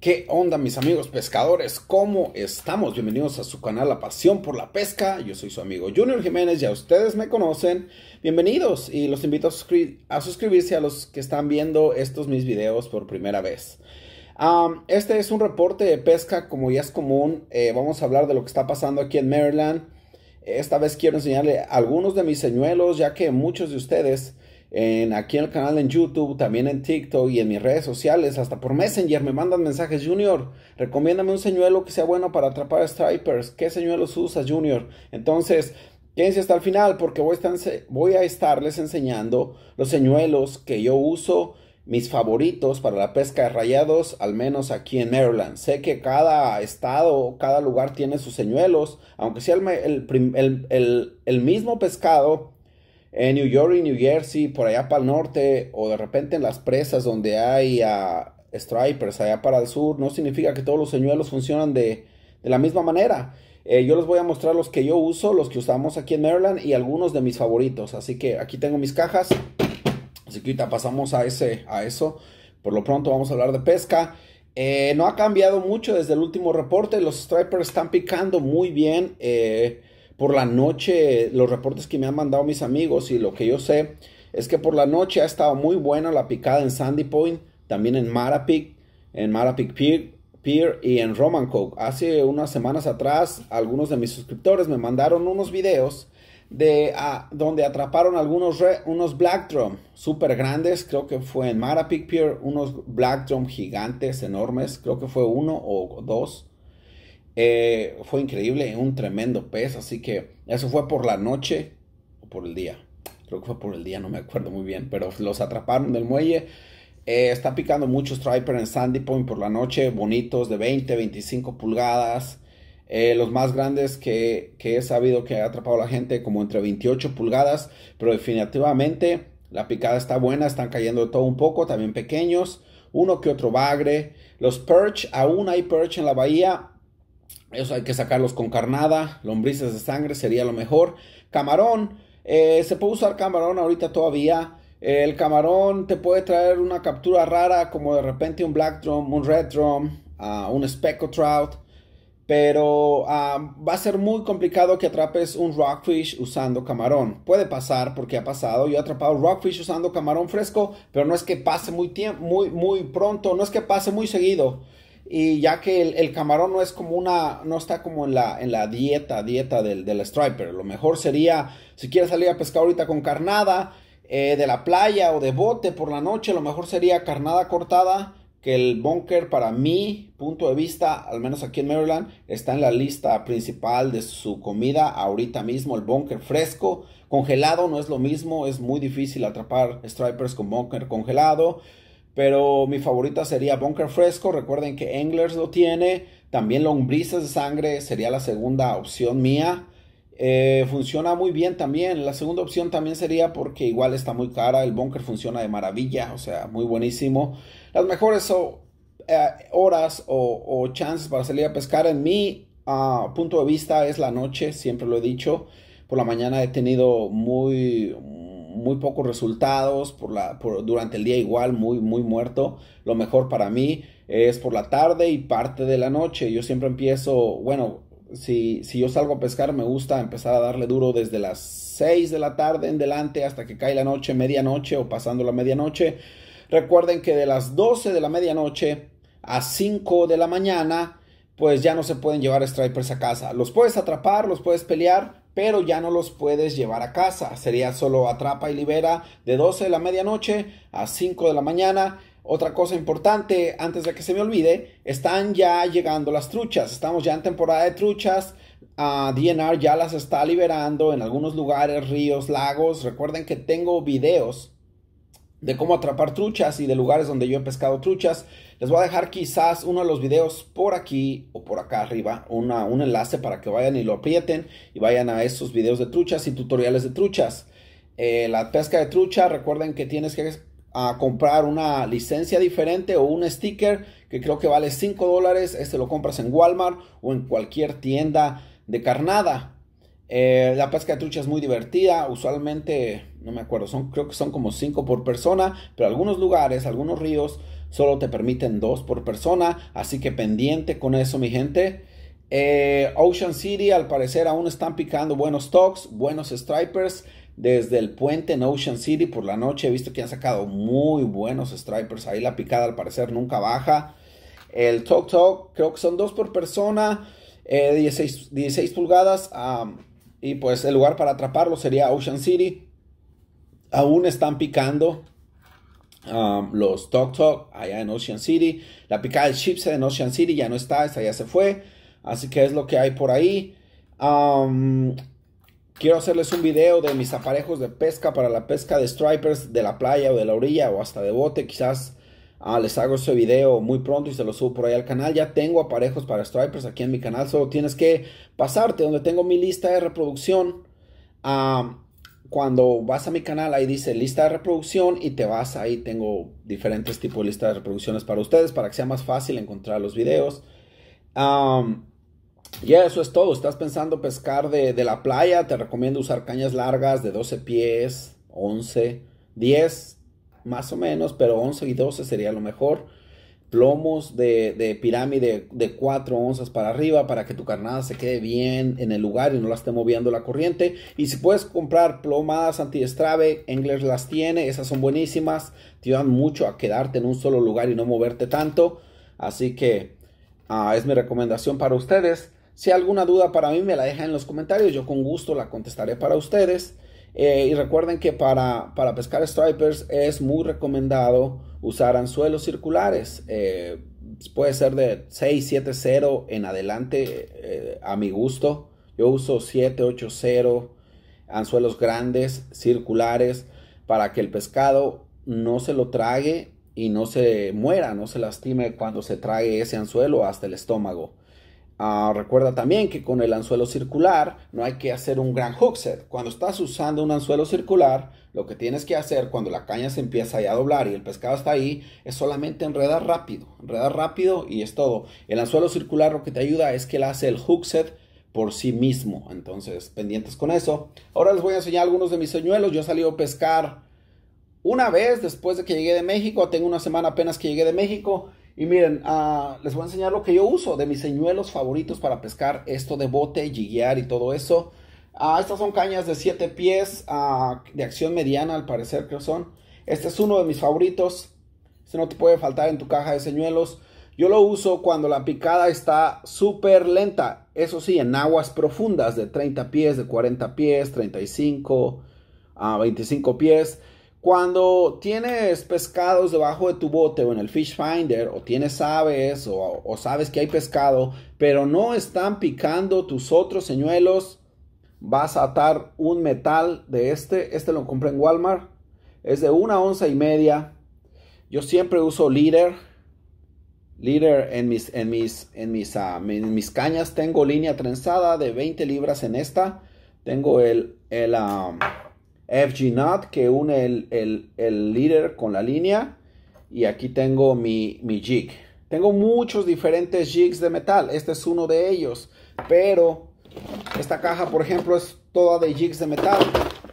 ¿Qué onda mis amigos pescadores? ¿Cómo estamos? Bienvenidos a su canal La Pasión por la Pesca. Yo soy su amigo Junior Jiménez, ya ustedes me conocen. Bienvenidos y los invito a, suscribirse a los que están viendo estos mis videos por primera vez. este es un reporte de pesca como ya es común. Eh, vamos a hablar de lo que está pasando aquí en Maryland. Esta vez quiero enseñarle algunos de mis señuelos ya que muchos de ustedes en, aquí en el canal en YouTube, también en TikTok y en mis redes sociales, hasta por Messenger me mandan mensajes, Junior, recomiéndame un señuelo que sea bueno para atrapar stripers, ¿qué señuelos usas, Junior? Entonces, quédense hasta el final porque voy a, estar, estarles enseñando los señuelos que yo uso, mis favoritos para la pesca de rayados, al menos aquí en Maryland. Sé que cada estado, cada lugar tiene sus señuelos, aunque sea el mismo pescado, en New York y New Jersey, por allá para el norte, o de repente en las presas donde hay ah, stripers allá para el sur, no significa que todos los señuelos funcionan de, la misma manera. Eh, yo les voy a mostrar los que yo uso, los que usamos aquí en Maryland y algunos de mis favoritos. Así que aquí tengo mis cajas. Así que ahorita pasamos a, ese, a eso. Por lo pronto vamos a hablar de pesca. Eh, no ha cambiado mucho desde el último reporte. Los stripers están picando muy bien. Eh, por la noche, los reportes que me han mandado mis amigos y lo que yo sé es que por la noche ha estado muy buena la picada en Sandy Point, también en Marapic, en Marapic Pier, y en Roman Coke. Hace unas semanas atrás, algunos de mis suscriptores me mandaron unos videos de ah, donde atraparon algunos unos black drum super grandes, creo que fue en Marapic Pier, unos black drum gigantes enormes, creo que fue uno o dos eh, fue increíble, un tremendo pez, así que eso fue por la noche o por el día. Creo que fue por el día, no me acuerdo muy bien, pero los atraparon del muelle. están eh, está picando muchos striper en Sandy Point por la noche, bonitos, de 20, 25 pulgadas. Eh, los más grandes que, que, he sabido que ha atrapado la gente, como entre 28 pulgadas, pero definitivamente la picada está buena, están cayendo de todo un poco, también pequeños, uno que otro bagre. Los perch, aún hay perch en la bahía, eso hay que sacarlos con carnada, lombrices de sangre sería lo mejor. Camarón, eh, se puede usar camarón ahorita todavía. El camarón te puede traer una captura rara, como de repente un black drum, un red drum, ah, un speco trout. Pero ah, va a ser muy complicado que atrapes un rockfish usando camarón. Puede pasar porque ha pasado. Yo he atrapado rockfish usando camarón fresco, pero no es que pase muy, muy, muy pronto, no es que pase muy seguido. Y ya que el, camarón no es como una, no está como en la, en la dieta, dieta del, striper. Lo mejor sería, si quieres salir a pescar ahorita con carnada eh, de la playa o de bote por la noche, lo mejor sería carnada cortada, que el bunker para mi punto de vista, al menos aquí en Maryland, está en la lista principal de su comida ahorita mismo. El bunker fresco, congelado no es lo mismo, es muy difícil atrapar stripers con bunker congelado pero mi favorita sería Bunker Fresco. Recuerden que Anglers lo tiene. También Lombrices de Sangre sería la segunda opción mía. Eh, funciona muy bien también. La segunda opción también sería porque igual está muy cara. El bunker funciona de maravilla, o sea, muy buenísimo. Las mejores eh, horas o, chances para salir a pescar en mi ah, punto de vista es la noche, siempre lo he dicho. Por la mañana he tenido muy, muy pocos resultados, por la, durante el día igual, muy, muy muerto. Lo mejor para mí es por la tarde y parte de la noche. Yo siempre empiezo, bueno, si, si yo salgo a pescar me gusta empezar a darle duro desde las 6 de la tarde en delante hasta que cae la noche, medianoche o pasando la medianoche. Recuerden que de las 12 de la medianoche a 5 de la mañana, pues ya no se pueden llevar stripers a casa. Los puedes atrapar, los puedes pelear, pero ya no los puedes llevar a casa. Sería solo atrapa y libera de 12 de la medianoche a 5 de la mañana. Otra cosa importante, antes de que se me olvide, están ya llegando las truchas. Estamos ya en temporada de truchas. Ah, DNR ya las está liberando en algunos lugares, ríos, lagos. Recuerden que tengo videos de cómo atrapar truchas y de lugares donde yo he pescado truchas. Les voy a dejar quizás uno de los videos por aquí o por acá arriba, un enlace para que vayan y lo aprieten y vayan a esos videos de truchas y tutoriales de truchas. Eh, la pesca de trucha, recuerden que tienes que ah, comprar una licencia diferente o un sticker que creo que vale 5 dólares. Este lo compras en Walmart o en cualquier tienda de carnada. Eh, la pesca de trucha es muy divertida, usualmente, no me acuerdo, son, creo que son como 5 por persona, pero algunos lugares, algunos ríos, solo te permiten 2 por persona, así que pendiente con eso, mi gente. Eh, Ocean City, al parecer, aún están picando buenos stocks, buenos stripers. Desde el puente en Ocean City por la noche he visto que han sacado muy buenos stripers. Ahí la picada, al parecer, nunca baja. El Tok Tok, creo que son 2 por persona, 16, eh, pulgadas. Y pues el lugar para atraparlo sería Ocean City. Aún están picando um, los Tok Tok allá en Ocean City. La picada del Chipset en Ocean City ya no está, esa ya se fue. Así que es lo que hay por ahí. Um, quiero hacerles un video de mis aparejos de pesca para la pesca de stripers de la playa o de la orilla o hasta de bote. Quizás Ah, les hago ese video muy pronto y se lo subo por ahí al canal. Ya tengo aparejos para stripers aquí en mi canal. Solo tienes que pasarte donde tengo mi lista de reproducción. Ah, cuando vas a mi canal, ahí dice lista de reproducción y te vas ahí. Tengo diferentes tipos de listas de reproducciones para ustedes para que sea más fácil encontrar los videos. Ah, y eso es todo. Estás pensando pescar de la playa, te recomiendo usar cañas largas de 12 pies, 11, 10, más o menos, pero 11 y 12 sería lo mejor. Plomos de, pirámide de 4 onzas para arriba para que tu carnada se quede bien en el lugar y no la esté moviendo la corriente. Y si puedes comprar plomadas anti antiestrave, Engler las tiene, esas son buenísimas, te ayudan mucho a quedarte en un solo lugar y no moverte tanto. Así que ah, es mi recomendación para ustedes. Si hay alguna duda para mí, me la dejan en los comentarios. Yo con gusto la contestaré para ustedes. Eh, y recuerden que para, pescar stripers es muy recomendado usar anzuelos circulares. Eh, puede ser de 6, 7, 0 en adelante eh, a mi gusto. Yo uso 7, 8, 0 anzuelos grandes, circulares, para que el pescado no se lo trague y no se muera, no se lastime cuando se trague ese anzuelo hasta el estómago. Ah, recuerda también que con el anzuelo circular no hay que hacer un gran hook set. Cuando estás usando un anzuelo circular, lo que tienes que hacer cuando la caña se empieza a doblar y el pescado está ahí, es solamente enredar rápido, enredar rápido y es todo. El anzuelo circular lo que te ayuda es que él hace el hook set por sí mismo. Entonces, pendientes con eso. Ahora les voy a enseñar algunos de mis señuelos. Yo he salido a pescar una vez después de que llegué de México. Tengo una semana apenas que llegué de México y miren, ah, les voy a enseñar lo que yo uso de mis señuelos favoritos para pescar esto de bote, jiguear y todo eso. Ah, estas son cañas de 7 pies, ah, de acción mediana al parecer que son. Este es uno de mis favoritos. Este no te puede faltar en tu caja de señuelos. Yo lo uso cuando la picada está súper lenta. Eso sí, en aguas profundas de 30 pies, de 40 pies, 35, a 25 pies. Cuando tienes pescados debajo de tu bote o en el fish finder o tienes aves o, sabes que hay pescado, pero no están picando tus otros señuelos, vas a atar un metal de este. Este lo compré en Walmart. Es de una onza y media. Yo siempre uso líder. Líder en mis, en mis, en mis, ah, mis cañas. Tengo línea trenzada de 20 libras en esta. Tengo el, el, ah, FG nut que une el, líder con la línea. Y aquí tengo mi, mi jig. Tengo muchos diferentes jigs de metal. Este es uno de ellos. Pero esta caja, por ejemplo, es toda de jigs de metal.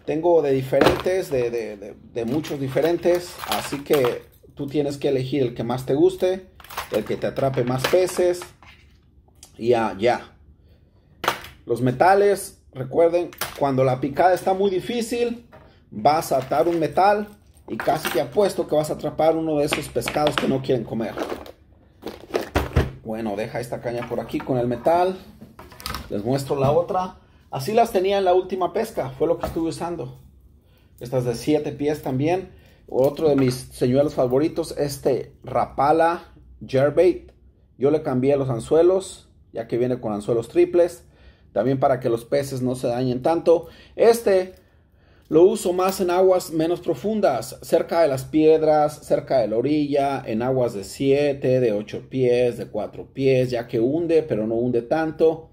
Tengo de diferentes, de, muchos diferentes. Así que tú tienes que elegir el que más te guste, el que te atrape más peces. Y ya, ya. Los metales, recuerden, cuando la picada está muy difícil, vas a atar un metal y casi te apuesto que vas a atrapar uno de esos pescados que no quieren comer. Bueno, deja esta caña por aquí con el metal. Les muestro la otra. Así las tenía en la última pesca, fue lo que estuve usando. Estas de 7 pies también. Otro de mis señuelos favoritos, este Rapala Jerbait. Yo le cambié los anzuelos, ya que viene con anzuelos triples. También para que los peces no se dañen tanto. Este lo uso más en aguas menos profundas, cerca de las piedras, cerca de la orilla, en aguas de 7, de 8 pies, de 4 pies, ya que hunde, pero no hunde tanto.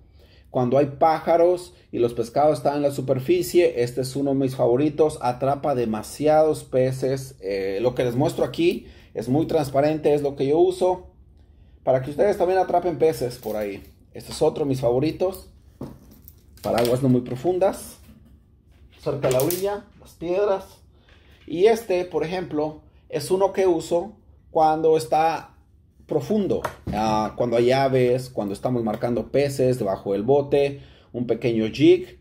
Cuando hay pájaros y los pescados están en la superficie, este es uno de mis favoritos, atrapa demasiados peces. Eh, lo que les muestro aquí es muy transparente, es lo que yo uso, para que ustedes también atrapen peces por ahí. Este es otro de mis favoritos, para aguas no muy profundas cerca de la orilla, las piedras. Y este, por ejemplo, es uno que uso cuando está profundo, ah, cuando hay aves, cuando estamos marcando peces debajo del bote, un pequeño jig.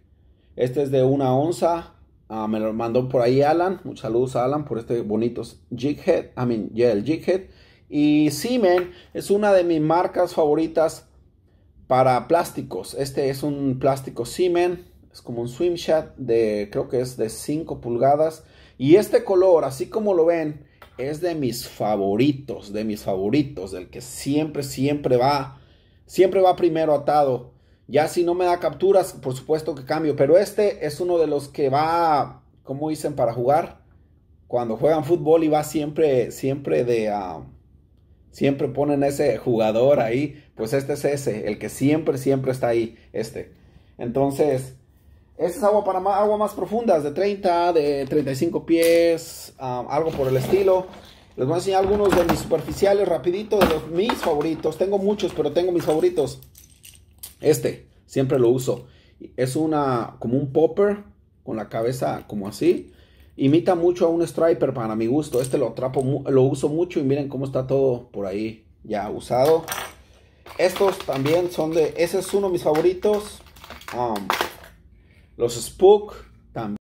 Este es de una onza. Ah, me lo mandó por ahí Alan. Muchos saludos a Alan por este bonito jig head. I mean, el jig head. Y Siemens es una de mis marcas favoritas para plásticos. Este es un plástico Siemens es como un swim shot de, creo que es de 5 pulgadas. Y este color, así como lo ven, es de mis favoritos, de mis favoritos, del que siempre, siempre va, siempre va primero atado. Ya si no me da capturas, por supuesto que cambio, pero este es uno de los que va, como dicen, para jugar. Cuando juegan fútbol y va siempre, siempre de... Ah, siempre ponen ese jugador ahí, pues este es ese, el que siempre, siempre está ahí, este. Entonces, esta es agua para más, agua más profundas, de 30, de 35 pies, ah, algo por el estilo. Les voy a enseñar algunos de mis superficiales rapidito, de los, mis favoritos. Tengo muchos, pero tengo mis favoritos. Este, siempre lo uso. Es una, como un popper, con la cabeza como así. Imita mucho a un striper para mi gusto. Este lo atrapo, lo uso mucho y miren cómo está todo por ahí ya usado. Estos también son de, ese es uno de mis favoritos. Um, los Spook también